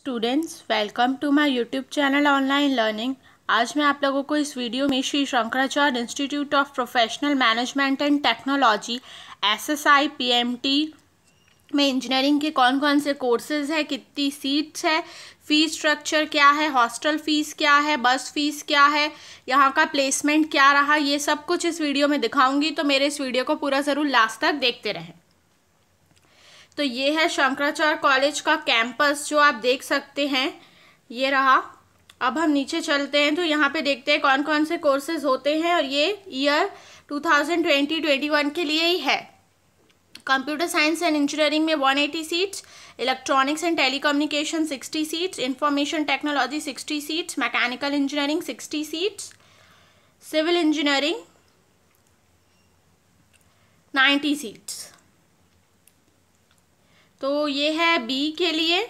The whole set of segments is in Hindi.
students welcome to my YouTube channel online learning आज मैं आप लोगों को इस वीडियो में Shri Shankaracharya institute of professional management and technology SSI PMT में इंजीनियरिंग के कौन कौन से कोर्सेज हैं कितनी सीट्स है फ़ीस स्ट्रक्चर क्या है हॉस्टल फ़ीस क्या है बस फ़ीस क्या है यहाँ का प्लेसमेंट क्या रहा ये सब कुछ इस वीडियो में दिखाऊंगी तो मेरे इस वीडियो को पूरा ज़रूर लास्ट तक देखते रहें तो ये है शंकराचार्य कॉलेज का कैंपस जो आप देख सकते हैं ये रहा अब हम नीचे चलते हैं तो यहाँ पे देखते हैं कौन कौन से कोर्सेज होते हैं और ये ईयर 2020-21 के लिए ही है कंप्यूटर साइंस एंड इंजीनियरिंग में 180 seats electronics and telecommunication 60 seats information technology 60 seats mechanical engineering 60 seats civil engineering 90 seats तो ये है बी के लिए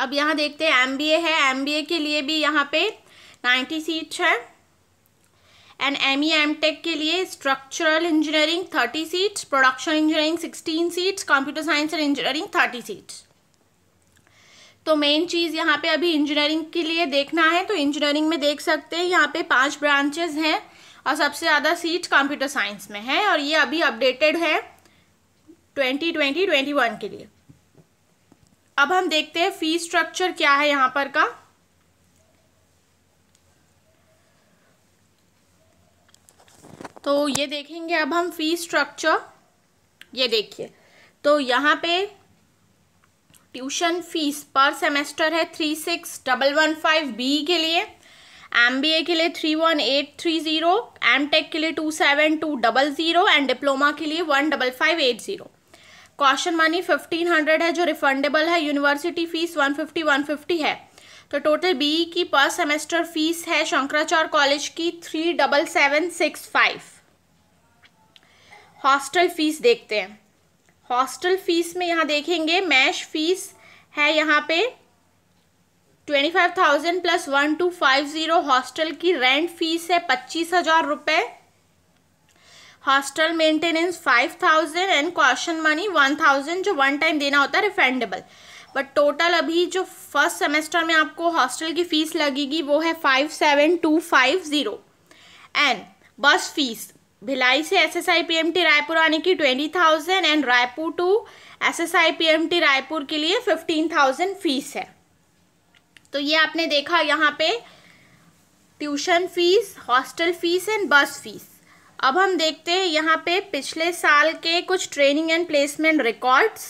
अब यहाँ देखते हैं एम बी ए है एम बी ए के लिए भी यहाँ पे नाइन्टी सीट्स है and M E M tech के लिए structural engineering thirty seats production engineering sixteen seats computer science and engineering thirty seats तो मेन चीज़ यहाँ पे अभी इंजीनियरिंग के लिए देखना है तो इंजीनियरिंग में देख सकते हैं यहाँ पे पांच ब्रांचेज हैं और सबसे ज़्यादा सीट कंप्यूटर साइंस में है और ये अभी अपडेटेड है ट्वेंटी ट्वेंटी ट्वेंटी वन के लिए अब हम देखते हैं फी स्ट्रक्चर क्या है यहाँ पर का तो ये देखेंगे अब हम फी स्ट्रक्चर ये देखिए तो यहाँ पे ट्यूशन फीस पर सेमेस्टर है three six double one five B के लिए एम बी ए के लिए three one eight three zero M tech के लिए two seven two double zero and diploma के लिए one double five eight zero question money fifteen hundred है जो रिफंडेबल है university fees one fifty one fifty है तो टोटल बी e की पर सेमेस्टर फीस है शंकराचार्य कॉलेज की three double seven six five hostel fees देखते हैं हॉस्टल फीस में यहाँ देखेंगे मैश फीस है यहाँ पे twenty five thousand plus one two five zero hostel की रेंट फीस है पच्चीस हज़ार रुपये hostel maintenance five thousand and question money one thousand जो वन टाइम देना होता है रिफंडेबल बट टोटल अभी जो फर्स्ट सेमेस्टर में आपको हॉस्टल की फ़ीस लगेगी वो है five seven two five zero and bus fees Bhilai से S S I P M T Raipur आने की twenty thousand and Raipur to S S I P M T Raipur के लिए फिफ्टीन थाउजेंड फीस है तो ये आपने देखा यहाँ पे tuition fees hostel fees and bus fees अब हम देखते हैं यहाँ पे पिछले साल के कुछ training and placement records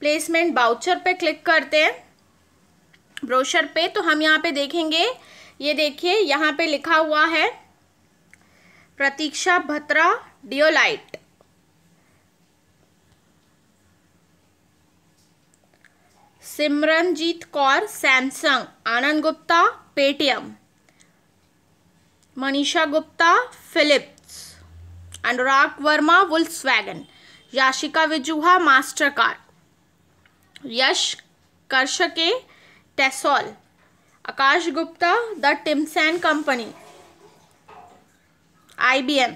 placement brochure पे क्लिक करते हैं ब्रोशर पे तो हम यहाँ पे देखेंगे ये देखिए यहाँ पे लिखा हुआ है Pratiksha Bhatra Deloitte Simranjeet Kaur Samsung Anand Gupta Paytm Manisha Gupta Philips Anurag Verma वैगन याशिका विजुहा मास्टर कार्ड यश कर्शके टेसॉल आकाश गुप्ता द टिम्सैन company IBM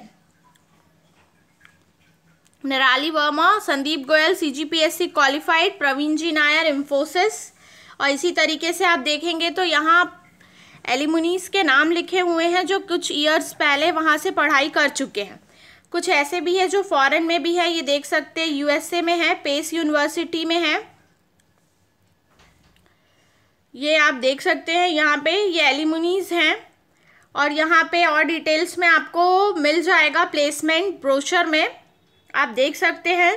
Nirali Verma Sandeep Goyal CGPSC qualified Praveen G Nair Infosys और इसी तरीके से आप देखेंगे तो यहाँ एलिमुनीस के नाम लिखे हुए हैं जो कुछ ईयर्स पहले वहाँ से पढ़ाई कर चुके हैं कुछ ऐसे भी है जो फॉरेन में भी है ये देख सकते हैं यूएसए में है पेस यूनिवर्सिटी में है ये आप देख सकते हैं यहाँ पे ये एलिमुनीज हैं और यहाँ पे और डिटेल्स में आपको मिल जाएगा प्लेसमेंट ब्रोशर में आप देख सकते हैं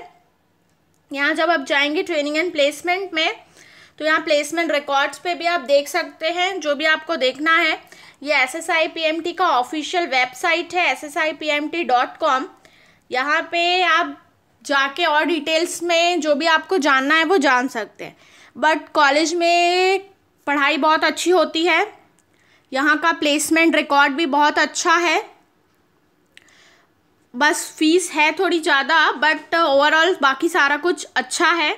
यहाँ जब आप जाएंगे ट्रेनिंग एंड प्लेसमेंट में तो यहाँ प्लेसमेंट रिकॉर्ड्स पे भी आप देख सकते हैं जो भी आपको देखना है ये S S I P M T का ऑफिशियल वेबसाइट है S S I P M T dot com यहाँ पर आप जाके और डिटेल्स में जो भी आपको जानना है वो जान सकते हैं बट कॉलेज में पढ़ाई बहुत अच्छी होती है यहाँ का प्लेसमेंट रिकॉर्ड भी बहुत अच्छा है बस फीस है थोड़ी ज़्यादा बट ओवरऑल बाकी सारा कुछ अच्छा है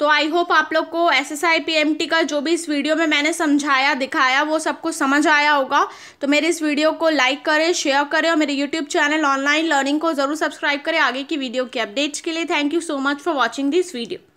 तो आई होप आप लोग को S S I P M T का जो भी इस वीडियो में मैंने समझाया दिखाया वो सबको समझ आया होगा तो मेरे इस वीडियो को लाइक करें शेयर करें और मेरे यूट्यूब चैनल ऑनलाइन लर्निंग को ज़रूर सब्सक्राइब करें आगे की वीडियो की अपडेट्स के लिए thank you so much for watching this video